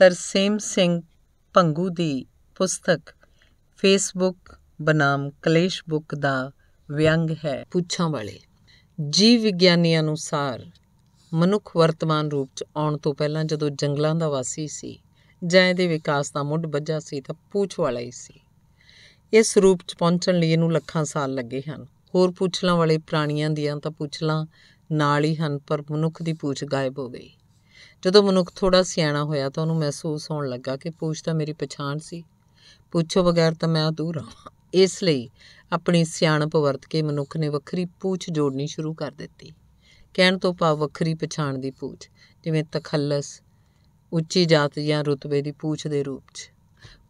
ਤਰਸੇਮ ਸਿੰਘ ਭੰਗੂ ਦੀ ਪੁਸਤਕ ਫੇਸਬੁੱਕ ਬਨਾਮ ਕਲੇਸ਼ ਬੁੱਕ ਦਾ ਵਿਅੰਗ ਹੈ ਪੁੱਛਾਂ ਵਾਲੇ ਜੀਵ ਵਿਗਿਆਨੀ ਅਨੁਸਾਰ ਮਨੁੱਖ ਵਰਤਮਾਨ ਰੂਪ ਚ ਆਉਣ ਤੋਂ ਪਹਿਲਾਂ ਜਦੋਂ ਜੰਗਲਾਂ ਦਾ ਵਾਸੀ ਸੀ ਜਾਂ ਇਹਦੇ ਵਿਕਾਸ ਦਾ ਮੁੱਢ ਬੱਜਾ ਸੀ ਤਾਂ ਪੂਛ ਵਾਲਾ ਹੀ ਸੀ ਇਸ ਰੂਪ ਚ ਪਹੁੰਚਣ ਲਈ ਇਹਨੂੰ ਲੱਖਾਂ ਸਾਲ ਲੱਗੇ ਹਨ ਹੋਰ ਪੁੱਛਲਾਂ ਵਾਲੇ ਪ੍ਰਾਣੀਆਂ ਦੀਆਂ ਤਾਂ ਪੁੱਛਲਾਂ ਨਾਲ ਹੀ ਹਨ ਪਰ ਮਨੁੱਖ ਦੀ ਪੂਛ ਗਾਇਬ ਹੋ ਗਈ ਜਦੋਂ ਮਨੁੱਖ ਥੋੜਾ ਸਿਆਣਾ ਹੋਇਆ ਤਾਂ ਉਹਨੂੰ ਮਹਿਸੂਸ ਹੋਣ ਲੱਗਾ ਕਿ ਪੂਛ ਤਾਂ ਮੇਰੀ ਪਛਾਣ ਸੀ ਪੂਛੋ ਬਗੈਰ ਤਾਂ ਮੈਂ ਅਧੂਰਾ ਹਾਂ ਇਸ ਲਈ ਆਪਣੀ ਸਿਆਣਪ ਵਰਤ ਕੇ ਮਨੁੱਖ ਨੇ ਵੱਖਰੀ ਪੂਛ ਜੋੜਨੀ ਸ਼ੁਰੂ ਕਰ ਦਿੱਤੀ ਕਹਿਣ ਤੋਂ ਭਾਵ ਵੱਖਰੀ ਪਛਾਣ ਦੀ ਪੂਛ ਜਿਵੇਂ ਤਖੱਲਸ ਉੱਚੀ ਜਾਤ ਜਾਂ ਰਤਬੇ ਦੀ ਪੂਛ ਦੇ ਰੂਪ 'ਚ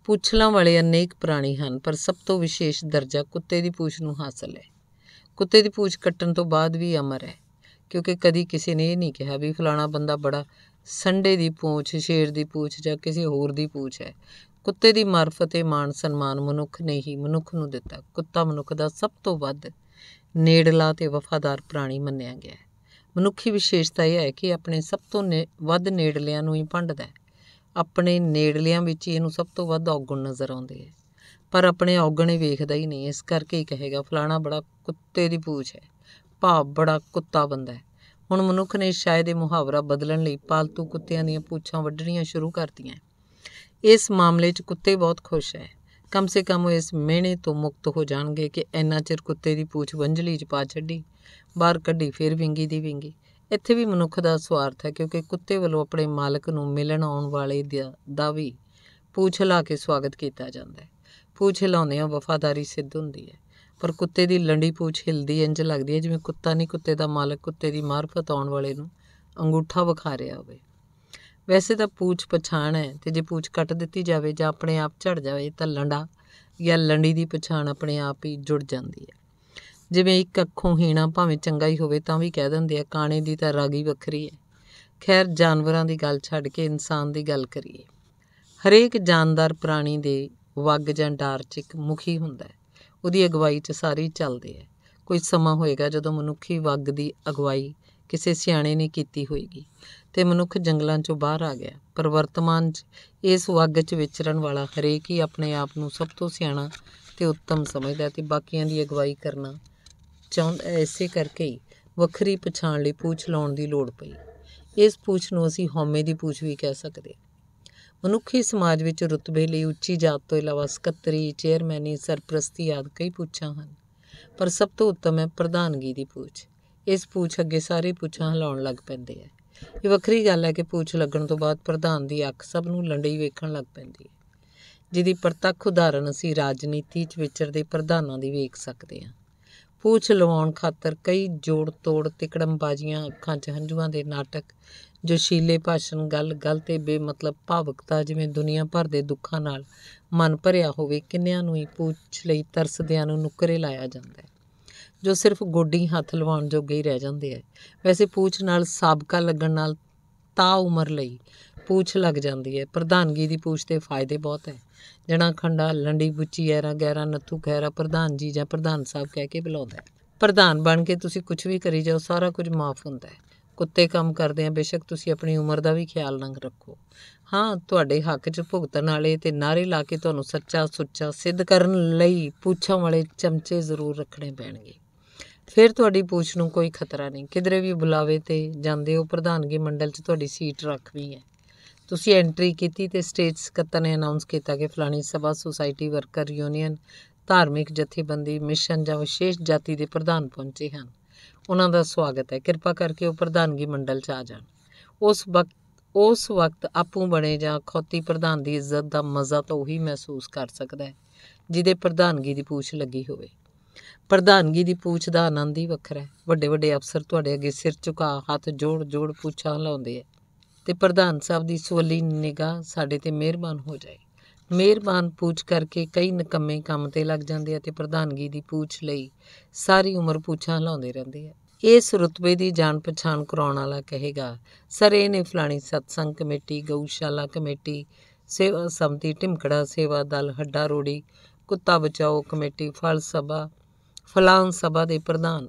ਪੁੱਛਲਾਂ ਵਾਲੇ ਅਨੇਕ ਪ੍ਰਾਣੀ ਹਨ ਪਰ ਸਭ ਤੋਂ ਵਿਸ਼ੇਸ਼ ਦਰਜਾ ਕੁੱਤੇ ਦੀ ਪੂਛ ਨੂੰ ਹਾਸਲ ਹੈ ਕੁੱਤੇ ਦੀ ਪੂਛ ਕੱਟਣ ਤੋਂ ਬਾਅਦ ਵੀ ਅਮਰ ਹੈ ਕਿਉਂਕਿ ਕਦੀ ਕਿਸੇ ਨੇ ਇਹ ਨਹੀਂ ਕਿਹਾ ਵੀ ਫਲਾਣਾ ਬੰਦਾ ਬੜਾ ਸੰਡੇ ਦੀ ਪੂਛ ਸ਼ੇਰ ਦੀ ਪੂਛ ਜਾਂ ਕਿਸੇ ਹੋਰ ਦੀ ਪੂਛ ਹੈ ਕੁੱਤੇ ਦੀ ਮਾਰਫਤ ਤੇ ਮਾਨ ਸਨਮਾਨ ਮਨੁੱਖ ਨੇ ਹੀ ਮਨੁੱਖ ਨੂੰ ਦਿੱਤਾ ਕੁੱਤਾ ਮਨੁੱਖ ਦਾ ਸਭ ਤੋਂ ਵੱਧ ਨੇੜਲਾ ਤੇ ਵਫਾਦਾਰ ਪ੍ਰਾਣੀ ਮੰਨਿਆ ਗਿਆ ਹੈ ਮਨੁੱਖੀ ਵਿਸ਼ੇਸ਼ਤਾ ਇਹ ਹੈ ਕਿ ਆਪਣੇ ਸਭ ਤੋਂ ਵੱਧ ਨੇੜਲਿਆਂ ਨੂੰ ਹੀ ਭੰਡਦਾ ਹੈ ਆਪਣੇ ਨੇੜਲਿਆਂ ਵਿੱਚ ਇਹਨੂੰ ਸਭ ਤੋਂ ਵੱਧ ਔਗਣ ਨਜ਼ਰ ਆਉਂਦੇ ਹੈ ਪਰ ਆਪਣੇ ਔਗਣੇ ਵੇਖਦਾ ਹੀ ਨਹੀਂ ਇਸ ਕਰਕੇ ਹੀ ਕਹੇਗਾ ਫਲਾਣਾ ਬੜਾ ਕੁੱਤੇ ਦੀ ਪੂਛ ਹੈ ਭਾਵ ਬੜਾ ਕੁੱਤਾ ਬੰਦਾ ਹੈ ਹੁਣ ਮਨੁੱਖ ਨੇ ਸ਼ਾਇਦ ਇਹ ਮੁਹਾਵਰਾ ਬਦਲਣ ਲਈ ਪਾਲਤੂ ਕੁੱਤਿਆਂ ਦੀਆਂ ਪੂਛਾਂ ਵੱਢਣੀਆਂ ਸ਼ੁਰੂ ਕਰਤੀਆਂ ਇਸ ਮਾਮਲੇ 'ਚ ਕੁੱਤੇ ਬਹੁਤ ਖੁਸ਼ ਹੈ ਕਮ ਸੇ ਕਮ ਉਹ ਇਸ ਮਿਹਣੇ ਤੋਂ ਮੁਕਤ ਹੋ ਜਾਣਗੇ ਕਿ ਇੰਨਾ ਚਿਰ ਕੁੱਤੇ ਦੀ ਪੂਛ ਵੰਝਲੀ 'ਚ ਪਾ ਛੱਡੀ ਬਾਹਰ ਕੱਢੀ ਫਿਰ ਵਿੰਗੀ ਦੀ ਵਿੰਗੀ ਇੱਥੇ ਵੀ ਮਨੁੱਖ ਦਾ ਸਵਾਰਥ ਹੈ ਕਿਉਂਕਿ ਕੁੱਤੇ ਵੱਲੋਂ ਆਪਣੇ ਮਾਲਕ ਨੂੰ ਮਿਲਣ ਆਉਣ ਵਾਲੇ ਦਾ ਵੀ ਪੂਛ ਲਾ ਕੇ ਸਵਾਗਤ ਕੀਤਾ ਜਾਂਦਾ ਹੈ ਪੂਛ ਆ ਵਫਾਦਾਰੀ ਸਿੱਧ ਹੁੰਦੀ ਹੈ ਪਰ ਕੁੱਤੇ ਦੀ ਲੰਡੀ ਪੂਛ ਹਿਲਦੀ ਇੰਜ ਲੱਗਦੀ ਹੈ ਜਿਵੇਂ ਕੁੱਤਾ ਨਹੀਂ ਕੁੱਤੇ ਦਾ ਮਾਲਕ ਕੁੱਤੇ ਦੀ ਮਾਰਫਤ ਆਉਣ ਵਾਲੇ ਨੂੰ ਅੰਗੂਠਾ ਵਿਖਾ ਰਿਹਾ ਹੋਵੇ ਵੈਸੇ ਤਾਂ ਪੂਛ ਪਛਾਣ ਹੈ ਤੇ ਜੇ ਪੂਛ ਕੱਟ ਦਿੱਤੀ ਜਾਵੇ ਜਾਂ ਆਪਣੇ ਆਪ ਝੜ ਜਾਵੇ ਤਾਂ ਲੰਡਾ ਜਾਂ ਲੰਡੀ ਦੀ ਪਛਾਣ ਆਪਣੇ ਆਪ ਹੀ ਜੁੜ ਜਾਂਦੀ ਹੈ ਜਿਵੇਂ ਇੱਕ ਅੱਖੋਂ ਹੀਣਾ ਭਾਵੇਂ ਚੰਗਾ ਹੀ ਹੋਵੇ ਤਾਂ ਵੀ ਕਹਿ ਦਿੰਦੇ ਆ ਕਾਣੇ ਦੀ ਤਾਂ ਰਾਗੀ ਵੱਖਰੀ ਹੈ ਖੈਰ ਜਾਨਵਰਾਂ ਦੀ ਗੱਲ ਛੱਡ ਕੇ ਇਨਸਾਨ ਦੀ ਗੱਲ ਕਰੀਏ ਹਰੇਕ ਜਾਨਦਾਰ ਪ੍ਰਾਣੀ ਦੇ ਵੱਗ ਜਾਂ ਡਾਰ 'ਚ ਇੱਕ ਮੁਖੀ ਹੁੰਦਾ ਹੈ ਉਹਦੀ ਅਗਵਾਈ 'ਚ ਸਾਰੇ ਚੱਲਦੇ ਆ ਕੋਈ ਸਮਾਂ ਹੋਏਗਾ ਜਦੋਂ ਮਨੁੱਖੀ ਵਗ ਦੀ ਅਗਵਾਈ ਕਿਸੇ ਸਿਆਣੇ ਨੇ ਕੀਤੀ ਹੋਏਗੀ ਤੇ ਮਨੁੱਖ ਜੰਗਲਾਂ 'ਚੋਂ ਬਾਹਰ ਆ ਗਿਆ ਪਰ ਵਰਤਮਾਨ 'ਚ ਇਸ ਵਗ 'ਚ ਵਿਚਰਨ ਵਾਲਾ ਹਰੇਕ ਹੀ ਆਪਣੇ ਆਪ ਨੂੰ ਸਭ ਤੋਂ ਸਿਆਣਾ ਤੇ ਉੱਤਮ ਸਮਝਦਾ ਤੇ ਬਾਕੀਆਂ ਦੀ ਅਗਵਾਈ ਕਰਨਾ ਚਾਹੁੰਦਾ ਐਸੇ ਕਰਕੇ ਹੀ ਵੱਖਰੀ ਪਛਾਣ ਲਈ ਪੂਛ ਲਾਉਣ ਦੀ ਲੋੜ ਪਈ ਇਸ ਪੂਛ ਨੂੰ ਅਸੀਂ ਹੋਮੇ ਦੀ ਪੂਛ ਵੀ ਕਹਿ ਸਕਦੇ ਹਾਂ ਮਨੁੱਖੀ ਸਮਾਜ ਵਿੱਚ ਰੁਤਬੇ ਲਈ ਉੱਚੀ ਜਾਤ ਤੋਂ ਇਲਾਵਾ ਸਕੱਤਰੀ ਚੇਅਰਮੈਨੀ ਸਰਪ੍ਰਸਤੀ ਆਦਿ ਕਈ ਪੁੱਛਾਂ ਹਨ ਪਰ ਸਭ ਤੋਂ ਉੱਤਮ ਹੈ ਪ੍ਰਧਾਨਗੀ ਦੀ ਪੂਛ ਇਸ ਪੂਛ ਅੱਗੇ ਸਾਰੇ ਪੁੱਛਾਂ ਹਲਾਉਣ ਲੱਗ ਪੈਂਦੇ ਆ ਇਹ ਵੱਖਰੀ ਗੱਲ ਹੈ ਕਿ ਪੂਛ ਲੱਗਣ ਤੋਂ ਬਾਅਦ ਪ੍ਰਧਾਨ ਦੀ ਅੱਖ ਸਭ ਨੂੰ ਲੰਡਈ ਵੇਖਣ ਲੱਗ ਪੈਂਦੀ ਹੈ ਜਿਹਦੀ ਪ੍ਰਤੱਖ ਉਦਾਹਰਣ ਅਸੀਂ ਰਾਜਨੀਤੀ 'ਚ ਵਿਚਰਦੇ ਪ੍ਰਧਾਨਾਂ ਦੀ ਵੇਖ ਸਕਦੇ ਹਾਂ ਪੂਛ ਲਵਾਉਣ ਖਾਤਰ ਕਈ ਜੋੜ ਤੋੜ ਤਿਕੜਮਬਾਜ਼ੀਆਂ ਅੱਖਾਂ 'ਚ ਹੰਝੂਆਂ ਦੇ ਨਾਟਕ ਜੋਸ਼ੀਲੇ ਭਾਸ਼ਣ ਗੱਲ ਗੱਲ ਤੇ ਬੇਮਤਲਬ ਭਾਵਕਤਾ ਜਿਵੇਂ ਦੁਨੀਆ ਭਰ ਦੇ ਦੁੱਖਾਂ ਨਾਲ ਮਨ ਭਰਿਆ ਹੋਵੇ ਕਿੰਨਿਆਂ ਨੂੰ ਹੀ ਪੁੱਛ ਲਈ ਤਰਸਦਿਆਂ ਨੂੰ ਨੁਕਰੇ ਲਾਇਆ ਜਾਂਦਾ ਹੈ ਜੋ ਸਿਰਫ ਗੋਡੀ ਹੱਥ ਲਵਾਉਣ ਜੋਗੇ ਹੀ ਰਹਿ ਜਾਂਦੇ ਆ ਵੈਸੇ ਪੂਛ ਨਾਲ ਸਾਬਕਾ ਲੱਗਣ ਨਾਲ ਤਾ ਉਮਰ ਲਈ ਪੂਛ ਲੱਗ ਜਾਂਦੀ ਹੈ ਪ੍ਰਧਾਨਗੀ ਦੀ ਪੂਛ ਤੇ ਫਾਇਦੇ ਬਹੁਤ ਹੈ ਜਣਾ ਖੰਡਾ ਲੰਡੀ ਬੁੱਚੀ ਐਰਾ ਗੈਰਾ ਨੱਥੂ ਖੈਰਾ ਪ੍ਰਧਾਨ ਜੀ ਜਾਂ ਪ੍ਰਧਾਨ ਸਾਹਿਬ ਕਹਿ ਕੇ ਬੁਲਾਉਂਦਾ ਪ੍ਰਧਾਨ ਬਣ ਕੇ ਤੁਸੀਂ ਕੁਝ ਵੀ ਕਰੀ ਜਾਓ ਸਾਰਾ ਕੁਝ ਮਾਫ ਹੁੰਦਾ ਹੈ ਕੁੱਤੇ ਕੰਮ ਕਰਦੇ ਆ ਬੇਸ਼ੱਕ ਤੁਸੀਂ ਆਪਣੀ ਉਮਰ ਦਾ ਵੀ ਖਿਆਲ ਨੰਗ ਰੱਖੋ ਹਾਂ ਤੁਹਾਡੇ ਹੱਕ 'ਚ ਭੁਗਤਣ ਵਾਲੇ ਤੇ ਨਾਰੇ ਲਾ ਕੇ ਤੁਹਾਨੂੰ ਸੱਚਾ ਸੁੱਚਾ ਸਿੱਧ ਕਰਨ ਲਈ ਪੂਛਾਂ ਵਾਲੇ ਚਮਚੇ ਜ਼ਰੂਰ ਰੱਖਣੇ ਪੈਣਗੇ ਫਿਰ ਤੁਹਾਡੀ ਪੂਛ ਨੂੰ ਕੋਈ ਖਤਰਾ ਨਹੀਂ ਕਿਧਰੇ ਵੀ ਬੁਲਾਵੇ ਤੇ ਜਾਂਦੇ ਹੋ ਪ੍ਰਧਾਨਗੀ ਮੰਡਲ 'ਚ ਤੁਹਾਡੀ ਸੀਟ ਰੱਖਣੀ ਹੈ ਤੁਸੀਂ ਐਂਟਰੀ ਕੀਤੀ ਤੇ ਸਟੇਟ ਸਕੱਤਰ ਨੇ ਅਨਾਉਂਸ ਕੀਤਾ ਕਿ ਫਲਾਣੀ ਸਭਾ ਸੁਸਾਇਟੀ ਵਰਕਰ ਯੂਨੀਅਨ ਧਾਰਮਿਕ ਜਥੇਬੰਦੀ ਮਿਸ਼ਨ ਜਾਂ ਵਿਸ਼ੇਸ਼ ਜਾਤੀ ਦੇ ਪ੍ਰਧਾਨ ਪਹੁੰਚੇ ਹਨ ਉਹਨਾਂ ਦਾ ਸਵਾਗਤ ਹੈ ਕਿਰਪਾ ਕਰਕੇ ਉਹ ਪ੍ਰਧਾਨਗੀ ਮੰਡਲ 'ਚ ਆ ਜਾਣ ਉਸ ਵਕਤ ਉਸ ਵਕਤ ਆਪੂ ਬਣੇ ਜਾਂ ਖੌਤੀ ਪ੍ਰਧਾਨ ਦੀ ਇੱਜ਼ਤ ਦਾ ਮਜ਼ਾ ਤਾਂ ਉਹੀ ਮਹਿਸੂਸ ਕਰ ਸਕਦਾ ਹੈ ਜਿਹਦੇ ਪ੍ਰਧਾਨਗੀ ਦੀ ਪੂਛ ਲੱਗੀ ਹੋਵੇ ਪ੍ਰਧਾਨਗੀ ਦੀ ਪੂਛ ਦਾ ਆਨੰਦ ਹੀ ਵੱਖਰਾ ਹੈ ਵੱਡੇ ਵੱਡੇ ਅਫਸਰ ਤੁਹਾਡੇ ਅੱਗੇ ਸਿਰ ਝੁਕਾ ਹੱਥ ਜੋੜ ਜੋੜ ਪੂਛਾਂ ਲਾਉਂਦੇ ਆ ਤੇ ਪ੍ਰਧਾਨ ਸਾਹਿਬ ਦੀ ਸਵਲੀ ਨਿਗਾਹ ਸਾਡੇ ਤੇ ਮਿਹਰਬਾਨ ਹੋ ਜਾਏ ਮਿਹਰਬਾਨ ਪੂਛ ਕਰਕੇ ਕਈ ਨਕੰਮੇ ਕੰਮ ਤੇ ਲੱਗ ਜਾਂਦੇ ਆ ਤੇ ਪ੍ਰਧਾਨਗੀ ਦੀ ਪੂਛ ਲਈ ਸਾਰੀ ਉਮਰ ਪੂਛਾਂ ਲਾਉਂਦੇ ਰਹਿੰਦੇ ਆ ਇਸ ਰੁਤਬੇ ਦੀ ਜਾਣ ਪਛਾਣ ਕਰਾਉਣ ਵਾਲਾ ਕਹੇਗਾ ਸਰ ਇਹ ਨੇ ਫਲਾਣੀ ਸਤਸੰਗ ਕਮੇਟੀ ਗਊਸ਼ਾਲਾ ਕਮੇਟੀ ਸੇਵਾ ਸੰਮਤੀ ਢਿਮਕੜਾ ਸੇਵਾ ਦਲ ਹੱਡਾ ਰੋੜੀ ਕੁੱਤਾ ਬਚਾਓ ਕਮੇਟੀ ਫਲ ਸਭਾ ਫਲਾਂ ਸਭਾ ਦੇ ਪ੍ਰਧਾਨ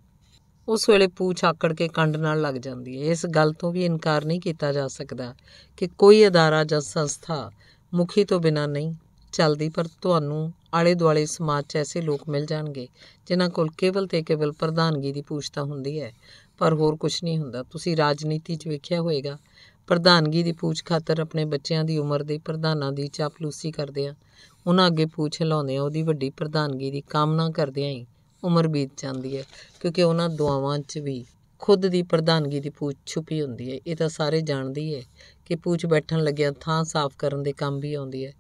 ਉਸ ਵੇਲੇ ਪੂਛ ਆਕੜ ਕੇ ਕੰਡ ਨਾਲ ਲੱਗ ਜਾਂਦੀ ਹੈ ਇਸ ਗੱਲ ਤੋਂ ਵੀ ਇਨਕਾਰ ਨਹੀਂ ਕੀਤਾ ਜਾ ਸਕਦਾ ਕਿ ਕੋਈ ਅਦਾਰਾ ਜਾਂ ਸੰਸਥਾ ਮੁਖੀ ਤੋਂ ਬਿਨਾ ਨਹੀਂ ਚੱਲਦੀ ਪਰ ਤੁਹਾਨੂੰ ਆਲੇ ਦੁਆਲੇ ਸਮਾਜ 'ਚ ਐਸੇ ਲੋਕ ਮਿਲ ਜਾਣਗੇ ਜਿਨ੍ਹਾਂ ਕੋਲ ਕੇਵਲ ਤੇ ਕੇਵਲ ਪ੍ਰਧਾਨਗੀ ਦੀ ਪੂਛਤਾ ਹੁੰਦੀ ਹੈ ਪਰ ਹੋਰ ਕੁਝ ਨਹੀਂ ਹੁੰਦਾ ਤੁਸੀਂ ਰਾਜਨੀਤੀ 'ਚ ਵੇਖਿਆ ਹੋਵੇਗਾ ਪ੍ਰਧਾਨਗੀ ਦੀ ਪੂਛ ਖਾਤਰ ਆਪਣੇ ਬੱਚਿਆਂ ਦੀ ਉਮਰ ਦੇ ਪ੍ਰਧਾਨਾਂ ਦੀ ਚਾਪਲੂਸੀ ਕਰਦੇ ਆ ਉਹਨਾਂ ਅੱਗੇ ਪੂਛ ਲਾਉਂਦੇ ਆ ਉਹਦੀ ਵੱਡੀ ਪ੍ਰਧਾਨਗੀ ਦੀ ਕਾਮਨਾ ਕਰਦੇ ਆ ਉਮਰ ਬੀਤ ਜਾਂਦੀ ਹੈ ਕਿਉਂਕਿ ਉਹਨਾਂ ਦੁਆਵਾਂ 'ਚ ਵੀ ਖੁਦ ਦੀ ਪ੍ਰਧਾਨਗੀ ਦੀ ਪੂਛ ਛੁਪੀ ਹੁੰਦੀ ਹੈ ਇਹ ਤਾਂ ਸਾਰੇ ਜਾਣਦੀ ਹੈ ਕਿ ਪੂਛ ਬੈਠਣ ਲੱਗਿਆ ਥਾਂ ਸਾਫ਼ ਕਰਨ ਦੇ ਕੰਮ ਵੀ ਆਉਂਦੀ ਹੈ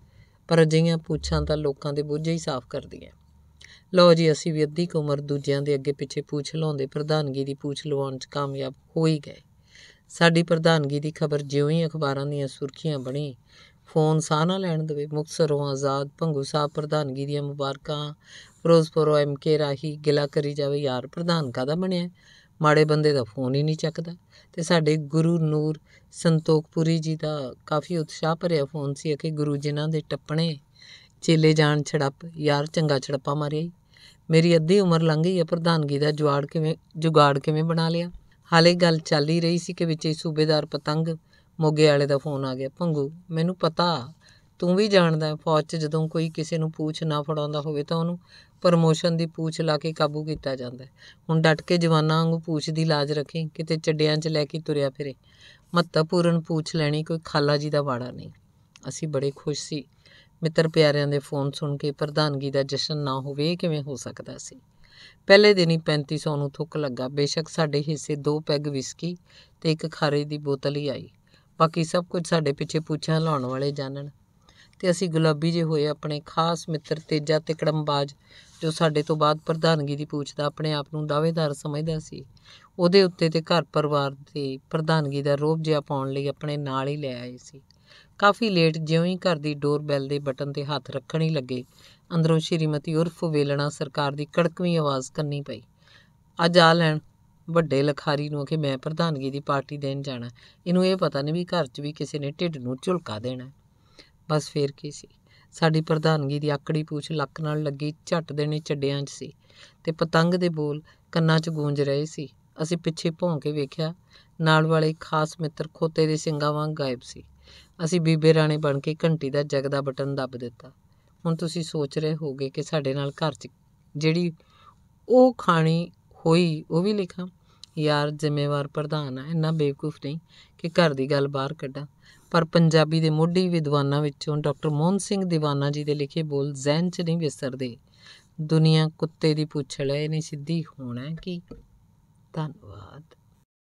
ਪਰ ਅਜਿਹੀਆਂ ਪੂਛਾਂ ਤਾਂ ਲੋਕਾਂ ਦੇ ਬੋਝੇ ਹੀ ਸਾਫ਼ ਕਰਦੀਆਂ ਲਓ ਜੀ ਅਸੀਂ ਵੀ ਅੱਧੀ ਉਮਰ ਦੂਜਿਆਂ ਦੇ ਅੱਗੇ ਪਿੱਛੇ ਪੂਛ ਲਾਉਂਦੇ ਪ੍ਰਧਾਨਗੀ ਦੀ ਪੂਛ ਲਵਾਉਣ 'ਚ ਕਾਮਯਾਬ ਹੋ ਹੀ ਗਏ ਸਾਡੀ ਪ੍ਰਧਾਨਗੀ ਦੀ ਖਬਰ ਜਿਉਂ ਹੀ ਅਖਬਾਰਾਂ ਦੀਆਂ ਸੁਰਖੀਆਂ ਬਣੀ ਫੋਨ ਸਾਹ ਨਾ ਲੈਣ ਦੇਵੇ ਮੁਕਸਰੋਂ ਆਜ਼ਾਦ ਭੰਗੂ ਸਾਹਿਬ ਪ੍ਰਧਾਨਗੀ ਦੀਆਂ ਮੁਬਾਰਕਾਂ ਫਿਰੋਜ਼ਪੁਰੋਂ ਐਮਕੇ ਰਾਹੀ ਗਿਲਾ ਕਰੀ ਜਾਵੇ ਯਾਰ ਪ੍ਰਧਾਨ ਕਾਦਾ ਬਣਿਆ ਮਾੜੇ ਬੰਦੇ ਦਾ ਫੋਨ ਹੀ ਨਹੀਂ ਚੱਕਦਾ ਤੇ ਸਾਡੇ ਗੁਰੂ ਨੂਰ ਸੰਤੋਖਪੁਰੀ ਜੀ ਦਾ ਕਾਫੀ ਉਤਸ਼ਾਹ ਭਰਿਆ ਫੋਨ ਸੀ ਕਿ ਗੁਰੂ ਜਿਨ੍ਹਾਂ ਦੇ ਟੱਪਣੇ ਚੇਲੇ ਜਾਣ ਛੜੱਪ ਯਾਰ ਚੰਗਾ ਛੜੱਪਾ ਮਾਰਿਆ ਮੇਰੀ ਅੱਧੀ ਉਮਰ ਲੰਘ ਗਈ ਹੈ ਪ੍ਰਧਾਨਗੀ ਦਾ ਜੁਗਾੜ ਕਿਵੇਂ ਜੁਗਾੜ ਕਿਵੇਂ ਬਣਾ ਲਿਆ ਹਾਲੇ ਗੱਲ ਚੱਲ ਹੀ ਰਹੀ ਸੀ ਕਿ ਵਿੱਚ ਹੀ ਸੂਬੇਦਾਰ ਪਤੰਗ ਮੋਗੇ ਵਾਲੇ ਦਾ ਫੋਨ ਆ ਗਿਆ ਭੰਗੂ ਮੈਨੂੰ ਪਤਾ ਤੂੰ ਵੀ ਜਾਣਦਾ ਫੌਜ 'ਚ ਜਦੋਂ ਕੋਈ ਕਿਸੇ ਨੂੰ ਪੂਛ ਨਾ ਫੜਾਉਂਦਾ ਹੋਵੇ ਤਾਂ ਉਹਨੂੰ ਪ੍ਰਮੋਸ਼ਨ ਦੀ ਪੂਛ ਲਾ ਕੇ ਕਾਬੂ ਕੀਤਾ ਜਾਂਦਾ ਹੁਣ ਡਟ ਕੇ ਜਵਾਨਾਂ ਵਾਂਗੂ ਪੂਛ ਦੀ ਲਾਜ ਰੱਖੀ ਕਿਤੇ ਚੱਡਿਆਂ 'ਚ ਲੈ ਕੇ ਤੁਰਿਆ ਫਿਰੇ ਮਹੱਤਵਪੂਰਨ ਪੂਛ ਲੈਣੀ ਕੋਈ ਖਾਲਾ ਜੀ ਦਾ ਵਾੜਾ ਨਹੀਂ ਅਸੀਂ ਬੜੇ ਖੁਸ਼ ਸੀ ਮਿੱਤਰ ਪਿਆਰਿਆਂ ਦੇ ਫੋਨ ਸੁਣ ਕੇ ਪ੍ਰਧਾਨਗੀ ਦਾ ਜਸ਼ਨ ਨਾ ਹੋਵੇ ਕਿਵੇਂ ਹੋ ਸਕਦਾ ਸੀ ਪਹਿਲੇ ਦਿਨ ਹੀ 3500 ਨੂੰ ਥੁੱਕ ਲੱਗਾ ਬੇਸ਼ੱਕ ਸਾਡੇ ਹਿੱਸੇ ਦੋ ਪੈਗ ਵਿਸਕੀ ਤੇ ਇੱਕ ਖਾਰੇ ਦੀ ਬੋਤਲ ਹੀ ਆਈ ਬਾਕੀ ਸਭ ਕੁਝ ਸਾਡੇ ਪਿੱਛੇ ਪੁੱਛਾਂ ਲਾਉਣ ਵਾਲੇ ਜਾਣਨ ਤੇ ਅਸੀਂ ਗੁਲਾਬੀ ਜੇ ਹੋਏ ਆਪਣੇ ਖਾਸ ਮਿੱਤਰ ਤੇਜਾ ਤੇ ਕੜਮਬਾਜ ਜੋ ਸਾਡੇ ਤੋਂ ਬਾਅਦ ਪ੍ਰਧਾਨਗੀ ਦੀ ਪੂਛਦਾ ਆਪਣੇ ਆਪ ਨੂੰ ਦਾਅਵੇਦਾਰ ਸਮਝਦਾ ਸੀ ਉਹਦੇ ਉੱਤੇ ਤੇ ਘਰ ਪਰਿਵਾਰ ਤੇ ਪ੍ਰਧਾਨਗੀ ਦਾ ਰੋਪ ਜਿਹਾ ਪਾਉਣ ਲਈ ਆਪਣੇ ਨਾਲ ਹੀ ਲੈ ਆਏ ਸੀ ਕਾਫੀ ਲੇਟ ਜਿਉਂ ਹੀ ਘਰ ਦੀ ਡੋਰ ਬੈਲ ਦੇ ਬਟਨ ਤੇ ਹੱਥ ਰੱਖਣ ਹੀ ਲੱਗੇ ਅੰਦਰੋਂ ਸ਼੍ਰੀਮਤੀ ਉਰਫ ਵੇਲਣਾ ਸਰਕਾਰ ਦੀ ਕੜਕਵੀਂ ਆਵਾਜ਼ ਕੰਨੀ ਪਈ ਅੱਜ ਆ ਲੈਣ ਵੱਡੇ ਲਖਾਰੀ ਨੂੰ ਕਿ ਮੈਂ ਪ੍ਰਧਾਨਗੀ ਦੀ ਪਾਰਟੀ ਦੇਣ ਜਾਣਾ ਇਹਨੂੰ ਇਹ ਪਤਾ ਨਹੀਂ ਵੀ ਘਰ 'ਚ ਵੀ ਕਿਸੇ ਨੇ ਢਿੱਡ ਨੂੰ ਝੁਲਕਾ ਦੇਣਾ ਬਸ ਫੇਰ ਕੀ ਸੀ ਸਾਡੀ ਪ੍ਰਧਾਨਗੀ ਦੀ ਆਕੜੀ ਪੂਛ ਲੱਕ ਨਾਲ ਲੱਗੀ ਛੱਟ ਦੇਣੇ ਛੱਡਿਆਂ 'ਚ ਸੀ ਤੇ ਪਤੰਗ ਦੇ ਬੋਲ ਕੰਨਾਂ 'ਚ ਗੂੰਜ ਰਹੇ ਸੀ ਅਸੀਂ ਪਿੱਛੇ ਭੌਂ ਕੇ ਵੇਖਿਆ ਨਾਲ ਵਾਲੇ ਖਾਸ ਮਿੱਤਰ ਖੋਤੇ ਦੇ ਸਿੰਘਾਂ ਵਾਂਗ ਗਾਇਬ ਸੀ ਅਸੀਂ ਬੀਬੇ ਰਾਣੇ ਬਣ ਕੇ ਘੰਟੀ ਦਾ ਜਗ ਦਾ ਬਟਨ ਦੱਬ ਦਿੱਤਾ ਹੁਣ ਤੁਸੀਂ ਸੋਚ ਰਹੇ ਹੋਗੇ ਕਿ ਸਾਡੇ ਨਾਲ ਘਰ 'ਚ ਜਿਹੜੀ ਉਹ ਖਾਣੀ ਹੋਈ ਉਹ ਵੀ ਲਿਖਾਂ ਯਾਰ ਜ਼ਿੰਮੇਵਾਰ ਪ੍ਰਧਾਨ ਆ ਇੰਨਾ ਬੇਵਕੂਫ ਨਹੀਂ ਕਿ ਘਰ ਦੀ ਗੱਲ ਬਾਹਰ ਕੱਢਾ ਪਰ ਪੰਜਾਬੀ ਦੇ ਮੋਢੀ ਵਿਦਵਾਨਾਂ ਵਿੱਚੋਂ ਡਾਕਟਰ ਮੋਹਨ ਸਿੰਘ ਦੀਵਾਨਾ ਜੀ ਦੇ ਲਿਖੇ ਬੋਲ ਜ਼ਹਿਨ 'ਚ ਨਹੀਂ ਵਿਸਰਦੇ ਦੁਨੀਆ ਕੁੱਤੇ ਦੀ ਪੁੱਛਲ ਹੈ ਇਹਨੇ ਸਿੱਧੀ ਹੋਣਾ ਕੀ ਧੰਨਵਾਦ